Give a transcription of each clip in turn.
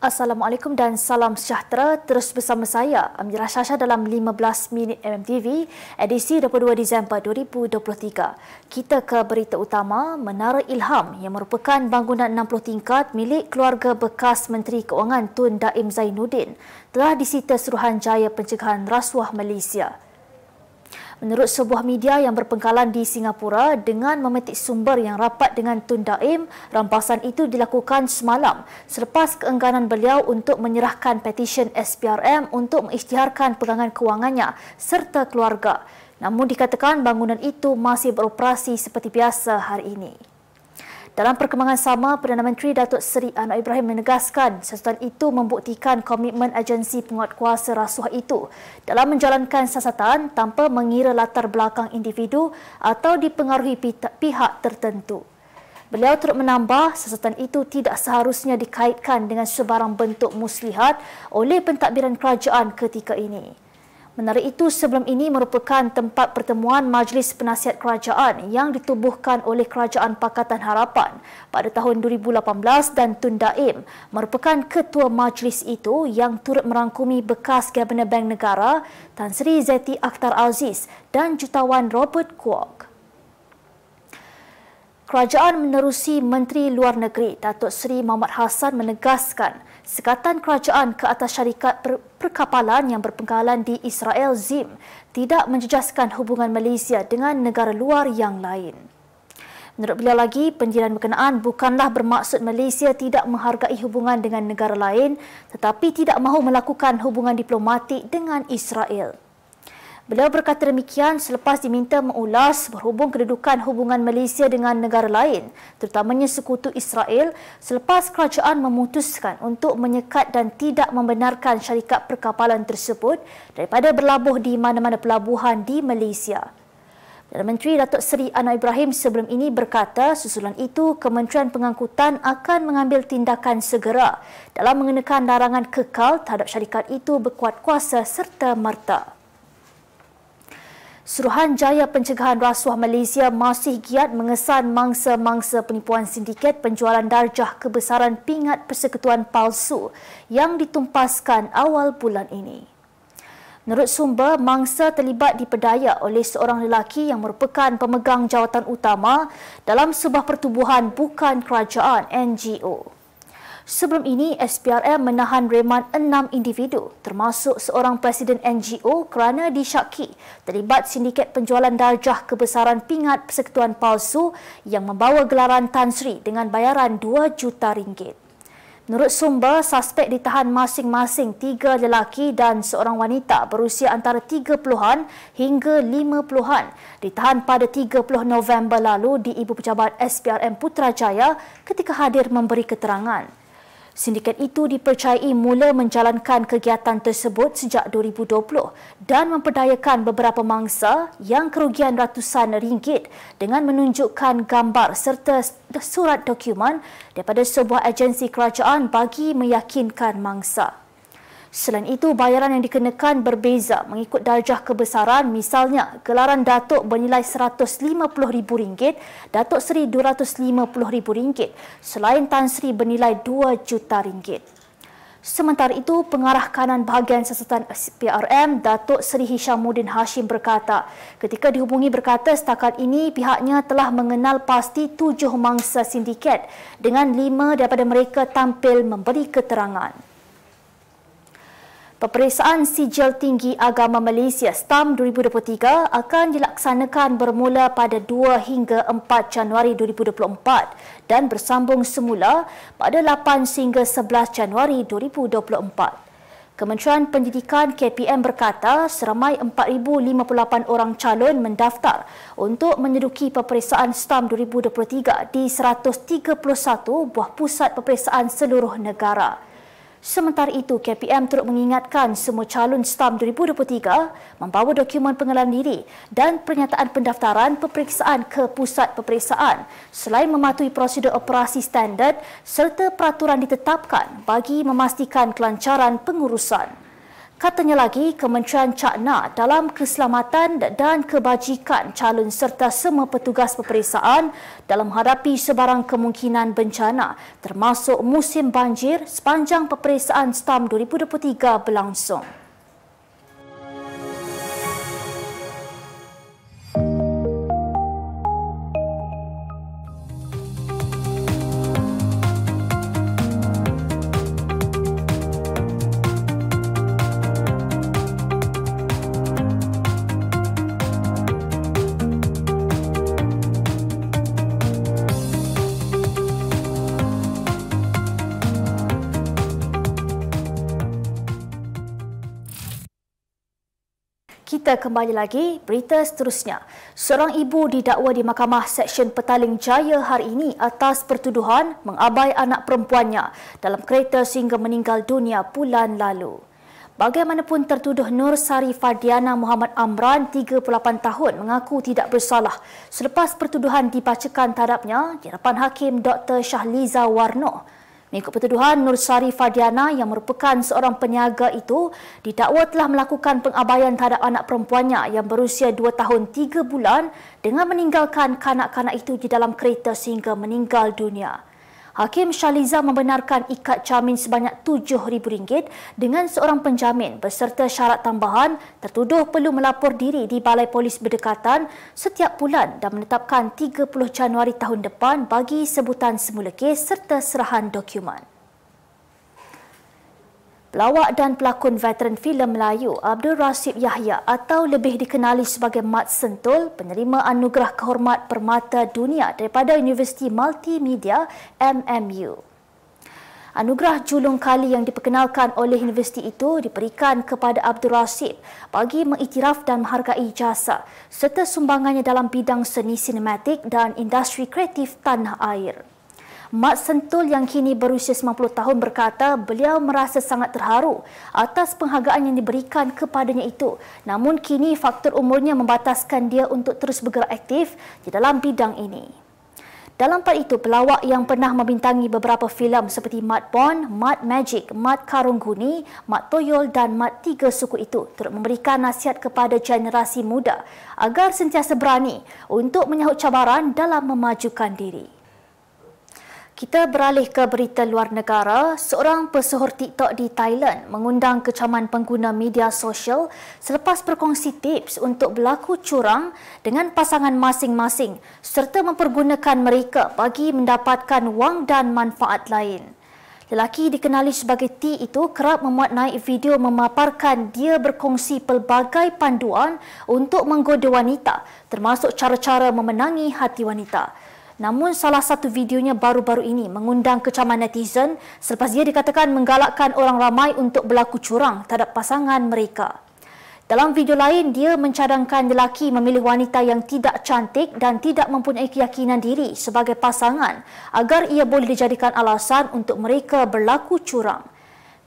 Assalamualaikum dan salam sejahtera terus bersama saya Amirah Syasha dalam 15 minit MMTV edisi 22 Disember 2023. Kita ke berita utama Menara Ilham yang merupakan bangunan 60 tingkat milik keluarga bekas Menteri Keuangan Tun Daim Zainuddin telah disita Suruhanjaya Pencegahan Rasuah Malaysia. Menurut sebuah media yang berpengkalan di Singapura dengan memetik sumber yang rapat dengan Tun Daim, rampasan itu dilakukan semalam selepas keengganan beliau untuk menyerahkan petisyen SPRM untuk mengisytiharkan pegangan kewangannya serta keluarga. Namun dikatakan bangunan itu masih beroperasi seperti biasa hari ini. Dalam perkembangan sama, Perdana Menteri Datuk Seri Anwar Ibrahim menegaskan siasatan itu membuktikan komitmen agensi penguatkuasa rasuah itu dalam menjalankan siasatan tanpa mengira latar belakang individu atau dipengaruhi pihak tertentu. Beliau turut menambah siasatan itu tidak seharusnya dikaitkan dengan sebarang bentuk muslihat oleh pentadbiran kerajaan ketika ini. Menara itu sebelum ini merupakan tempat pertemuan Majlis Penasihat Kerajaan yang ditubuhkan oleh Kerajaan Pakatan Harapan pada tahun 2018 dan Tun Daim merupakan ketua majlis itu yang turut merangkumi bekas Gabenor Bank Negara Tan Sri Zeti Akhtar Aziz dan jutawan Robert Kwok. Kerajaan menerusi Menteri Luar Negeri Datuk Seri Muhammad Hassan menegaskan sekatan kerajaan ke atas syarikat per- perkapalan yang berpengalaman di Israel Zim tidak menjejaskan hubungan Malaysia dengan negara luar yang lain. Menurut beliau lagi, pendirian berkenaan bukanlah bermaksud Malaysia tidak menghargai hubungan dengan negara lain tetapi tidak mahu melakukan hubungan diplomatik dengan Israel. Beliau berkata demikian selepas diminta mengulas berhubung kedudukan hubungan Malaysia dengan negara lain, terutamanya sekutu Israel, selepas kerajaan memutuskan untuk menyekat dan tidak membenarkan syarikat perkapalan tersebut daripada berlabuh di mana-mana pelabuhan di Malaysia. Perdana Menteri Datuk Seri Anwar Ibrahim sebelum ini berkata susulan itu Kementerian Pengangkutan akan mengambil tindakan segera dalam mengenakan larangan kekal terhadap syarikat itu berkuat kuasa serta merta. Suruhanjaya Pencegahan Rasuah Malaysia masih giat mengesan mangsa-mangsa penipuan sindiket penjualan darjah kebesaran pingat persekutuan palsu yang ditumpaskan awal bulan ini. Menurut sumber, mangsa terlibat diperdaya oleh seorang lelaki yang merupakan pemegang jawatan utama dalam sebuah pertubuhan bukan kerajaan NGO. Sebelum ini, SPRM menahan reman enam individu termasuk seorang presiden NGO kerana disyaki terlibat sindiket penjualan darjah kebesaran pingat persekutuan palsu yang membawa gelaran Tan Sri dengan bayaran 2 juta ringgit. Menurut sumber, suspek ditahan masing-masing tiga lelaki dan seorang wanita berusia antara 30-an hingga 50-an ditahan pada 30 November lalu di Ibu Pejabat SPRM Putrajaya ketika hadir memberi keterangan. Sindiket itu dipercayai mula menjalankan kegiatan tersebut sejak 2020 dan memperdayakan beberapa mangsa yang kerugian ratusan ringgit dengan menunjukkan gambar serta surat dokumen daripada sebuah agensi kerajaan bagi meyakinkan mangsa. Selain itu, bayaran yang dikenakan berbeza mengikut darjah kebesaran. Misalnya, gelaran Datuk bernilai RM150,000, Datuk Seri RM250,000, selain Tan Sri bernilai RM2 juta. Sementara itu, pengarah kanan bahagian siasatan PRM, Datuk Seri Hishamuddin Hashim berkata, ketika dihubungi berkata setakat ini pihaknya telah mengenal pasti tujuh mangsa sindiket dengan lima daripada mereka tampil memberi keterangan. Peperiksaan Sijil Tinggi Agama Malaysia STAM 2023 akan dilaksanakan bermula pada 2 hingga 4 Januari 2024 dan bersambung semula pada 8 hingga 11 Januari 2024. Kementerian Pendidikan KPM berkata seramai 4058 orang calon mendaftar untuk menyeduki peperiksaan STAM 2023 di 131 buah pusat peperiksaan seluruh negara. Sementara itu, KPM turut mengingatkan semua calon STAM 2023 membawa dokumen pengenalan diri dan pernyataan pendaftaran peperiksaan ke pusat peperiksaan selain mematuhi prosedur operasi standard serta peraturan ditetapkan bagi memastikan kelancaran pengurusan. Katanya lagi, Kementerian Cakna dalam keselamatan dan kebajikan calon serta semua petugas peperiksaan dalam menghadapi sebarang kemungkinan bencana termasuk musim banjir sepanjang peperiksaan STAM 2023 berlangsung. Kita kembali lagi berita seterusnya. Seorang ibu didakwa di Mahkamah Seksyen Petaling Jaya hari ini atas pertuduhan mengabai anak perempuannya dalam kereta sehingga meninggal dunia bulan lalu. Bagaimanapun tertuduh Nur Sari Fadiana Muhammad Amran 38 tahun mengaku tidak bersalah selepas pertuduhan dibacakan terhadapnya di hadapan Hakim Dr. Shahliza Warno Mengikut pertuduhan, Nur Sari Fadiana yang merupakan seorang peniaga itu didakwa telah melakukan pengabaian terhadap anak perempuannya yang berusia 2 tahun 3 bulan dengan meninggalkan kanak-kanak itu di dalam kereta sehingga meninggal dunia. Hakim Shaliza membenarkan ikat camin sebanyak rm ringgit dengan seorang penjamin berserta syarat tambahan tertuduh perlu melapor diri di Balai Polis Berdekatan setiap bulan dan menetapkan 30 Januari tahun depan bagi sebutan semula kes serta serahan dokumen. Pelawak dan pelakon veteran filem Melayu Abdul Rasib Yahya atau lebih dikenali sebagai Mat Sentul penerima anugerah kehormat permata dunia daripada Universiti Multimedia MMU. Anugerah julung kali yang diperkenalkan oleh universiti itu diberikan kepada Abdul Rasib bagi mengiktiraf dan menghargai jasa serta sumbangannya dalam bidang seni sinematik dan industri kreatif tanah air. Mat Sentul yang kini berusia 90 tahun berkata beliau merasa sangat terharu atas penghargaan yang diberikan kepadanya itu. Namun kini faktor umurnya membataskan dia untuk terus bergerak aktif di dalam bidang ini. Dalam part itu, pelawak yang pernah membintangi beberapa filem seperti Mat Bond, Mat Magic, Mat Karungguni, Mat Toyol dan Mat Tiga Suku itu turut memberikan nasihat kepada generasi muda agar sentiasa berani untuk menyahut cabaran dalam memajukan diri. Kita beralih ke berita luar negara. Seorang pesohor TikTok di Thailand mengundang kecaman pengguna media sosial selepas berkongsi tips untuk berlaku curang dengan pasangan masing-masing serta mempergunakan mereka bagi mendapatkan wang dan manfaat lain. Lelaki dikenali sebagai T itu kerap memuat naik video memaparkan dia berkongsi pelbagai panduan untuk menggoda wanita termasuk cara-cara memenangi hati wanita. Namun salah satu videonya baru-baru ini mengundang kecaman netizen selepas dia dikatakan menggalakkan orang ramai untuk berlaku curang terhadap pasangan mereka. Dalam video lain, dia mencadangkan lelaki memilih wanita yang tidak cantik dan tidak mempunyai keyakinan diri sebagai pasangan agar ia boleh dijadikan alasan untuk mereka berlaku curang.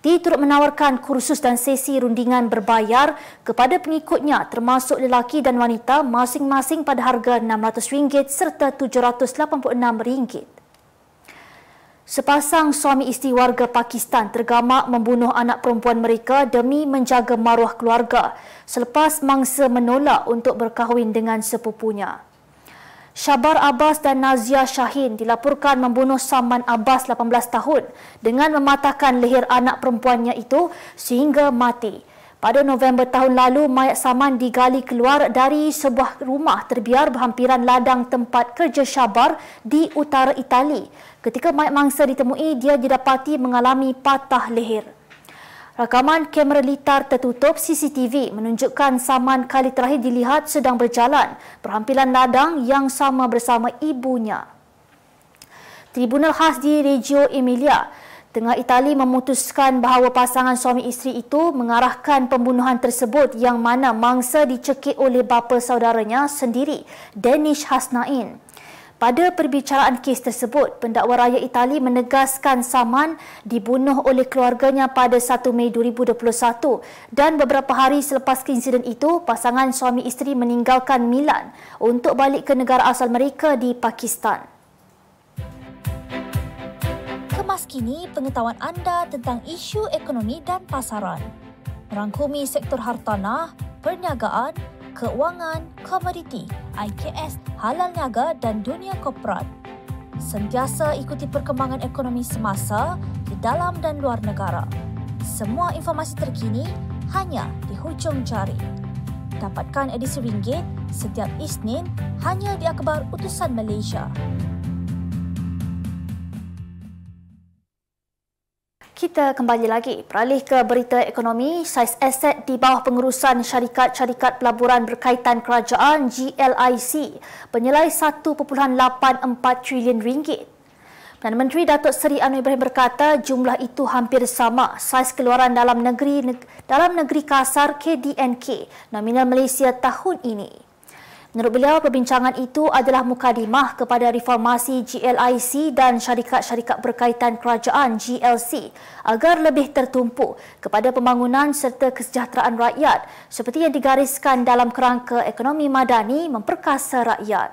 Ti turut menawarkan kursus dan sesi rundingan berbayar kepada pengikutnya termasuk lelaki dan wanita masing-masing pada harga RM600 serta RM786. Sepasang suami isteri warga Pakistan tergamak membunuh anak perempuan mereka demi menjaga maruah keluarga selepas mangsa menolak untuk berkahwin dengan sepupunya. Syabar Abbas dan Nazia Shahin dilaporkan membunuh Saman Abbas 18 tahun dengan mematahkan leher anak perempuannya itu sehingga mati. Pada November tahun lalu, mayat Saman digali keluar dari sebuah rumah terbiar berhampiran ladang tempat kerja Syabar di utara Itali. Ketika mayat mangsa ditemui, dia didapati mengalami patah leher. Rakaman kamera litar tertutup CCTV menunjukkan saman kali terakhir dilihat sedang berjalan perhampilan ladang yang sama bersama ibunya. Tribunal khas di Reggio Emilia Tengah Itali memutuskan bahawa pasangan suami isteri itu mengarahkan pembunuhan tersebut yang mana mangsa dicekik oleh bapa saudaranya sendiri, Danish Hasnain. Pada perbicaraan kes tersebut, pendakwa raya Itali menegaskan Saman dibunuh oleh keluarganya pada 1 Mei 2021 dan beberapa hari selepas insiden itu, pasangan suami isteri meninggalkan Milan untuk balik ke negara asal mereka di Pakistan. Kemas kini pengetahuan anda tentang isu ekonomi dan pasaran. Rangkumi sektor hartanah, perniagaan, keuangan, komoditi, IKS, halal niaga dan dunia korporat. Sentiasa ikuti perkembangan ekonomi semasa di dalam dan luar negara. Semua informasi terkini hanya di hujung jari. Dapatkan edisi ringgit setiap Isnin hanya di Akhbar Utusan Malaysia. Kita kembali lagi, peralih ke berita ekonomi, saiz aset di bawah pengurusan syarikat-syarikat pelaburan berkaitan kerajaan GLIC penilai 1.84 trilion ringgit. Dan Menteri Datuk Seri Anwar Ibrahim berkata jumlah itu hampir sama saiz keluaran dalam negeri dalam negeri kasar KDNK nominal Malaysia tahun ini. Menurut beliau, perbincangan itu adalah mukadimah kepada reformasi GLIC dan syarikat-syarikat berkaitan kerajaan GLC agar lebih tertumpu kepada pembangunan serta kesejahteraan rakyat seperti yang digariskan dalam kerangka ekonomi madani memperkasa rakyat.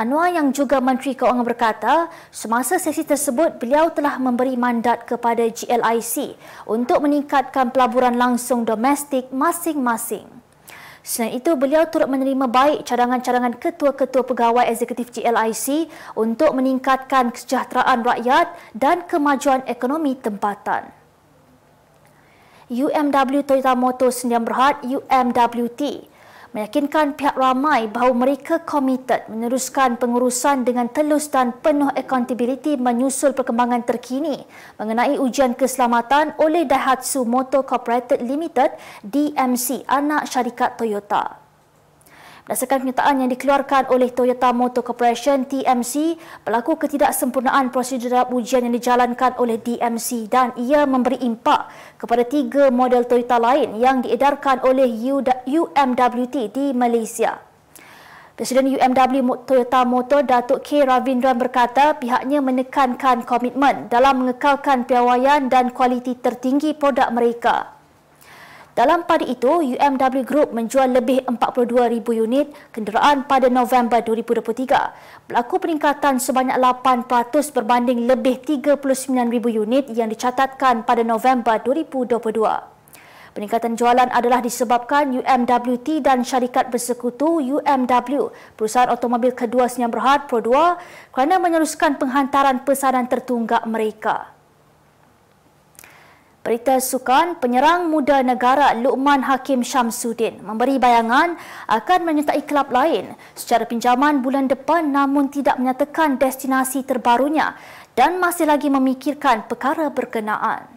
Anwar yang juga Menteri Keuangan berkata, semasa sesi tersebut beliau telah memberi mandat kepada GLIC untuk meningkatkan pelaburan langsung domestik masing-masing. Selain itu, beliau turut menerima baik cadangan-cadangan ketua-ketua pegawai eksekutif GLIC untuk meningkatkan kesejahteraan rakyat dan kemajuan ekonomi tempatan. UMW Toyota Motors Sdn Bhd UMWT meyakinkan pihak ramai bahawa mereka komited meneruskan pengurusan dengan telus dan penuh accountability menyusul perkembangan terkini mengenai ujian keselamatan oleh Daihatsu Motor Corporated Limited DMC anak syarikat Toyota. Berdasarkan kenyataan yang dikeluarkan oleh Toyota Motor Corporation TMC, pelaku ketidaksempurnaan prosedur dalam ujian yang dijalankan oleh DMC dan ia memberi impak kepada tiga model Toyota lain yang diedarkan oleh UMWT di Malaysia. Presiden UMW Toyota Motor Datuk K. Ravindran berkata pihaknya menekankan komitmen dalam mengekalkan piawaian dan kualiti tertinggi produk mereka. Dalam pada itu, UMW Group menjual lebih 42,000 unit kenderaan pada November 2023. Berlaku peningkatan sebanyak 8% berbanding lebih 39,000 unit yang dicatatkan pada November 2022. Peningkatan jualan adalah disebabkan UMWT dan syarikat bersekutu UMW, perusahaan otomobil kedua Senyam Berhad Pro 2 kerana meneruskan penghantaran pesanan tertunggak mereka. Berita sukan penyerang muda negara Luqman Hakim Syamsuddin memberi bayangan akan menyertai kelab lain secara pinjaman bulan depan namun tidak menyatakan destinasi terbarunya dan masih lagi memikirkan perkara berkenaan.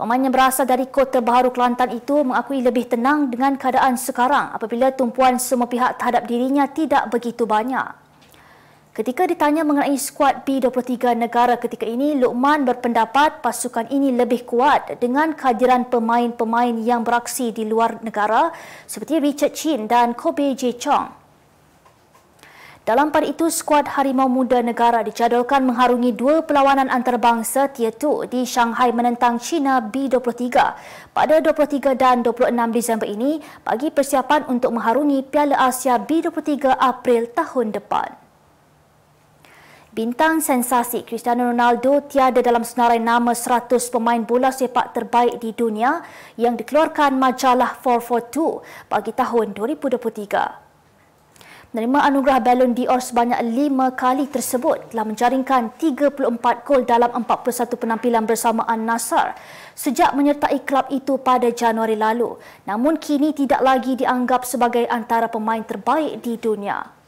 Pemain yang berasal dari Kota Baharu Kelantan itu mengakui lebih tenang dengan keadaan sekarang apabila tumpuan semua pihak terhadap dirinya tidak begitu banyak. Ketika ditanya mengenai skuad B23 negara ketika ini, Luqman berpendapat pasukan ini lebih kuat dengan kehadiran pemain-pemain yang beraksi di luar negara seperti Richard Chin dan Kobe J. Chong. Dalam pada itu, skuad Harimau Muda Negara dijadualkan mengharungi dua perlawanan antarabangsa Tier 2 di Shanghai menentang China B23 pada 23 dan 26 Disember ini bagi persiapan untuk mengharungi Piala Asia B23 April tahun depan. Bintang sensasi Cristiano Ronaldo tiada dalam senarai nama 100 pemain bola sepak terbaik di dunia yang dikeluarkan majalah 442 bagi tahun 2023. Menerima anugerah Ballon d'Or sebanyak lima kali tersebut telah menjaringkan 34 gol dalam 41 penampilan bersama An-Nasar sejak menyertai klub itu pada Januari lalu. Namun kini tidak lagi dianggap sebagai antara pemain terbaik di dunia.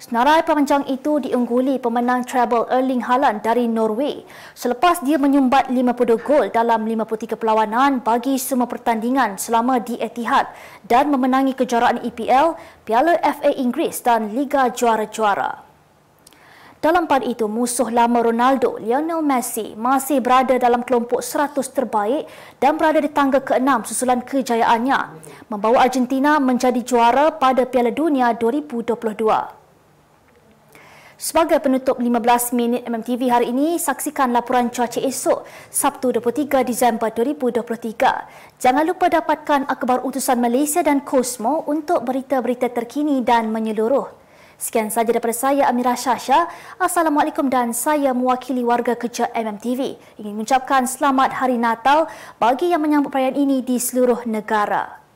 Senarai pemencang itu diungguli pemenang treble Erling Haaland dari Norway selepas dia menyumbat 52 gol dalam 53 perlawanan bagi semua pertandingan selama di Etihad dan memenangi kejuaraan EPL, Piala FA Inggeris dan Liga Juara-Juara. Dalam pada itu, musuh lama Ronaldo, Lionel Messi, masih berada dalam kelompok 100 terbaik dan berada di tangga ke-6 susulan kejayaannya, membawa Argentina menjadi juara pada Piala Dunia 2022. Sebagai penutup 15 minit MMTV hari ini, saksikan laporan cuaca esok, Sabtu 23 Disember 2023. Jangan lupa dapatkan akhbar utusan Malaysia dan Cosmo untuk berita-berita terkini dan menyeluruh. Sekian saja daripada saya Amirah Syasha. Assalamualaikum dan saya mewakili warga kerja MMTV. Ingin mengucapkan selamat Hari Natal bagi yang menyambut perayaan ini di seluruh negara.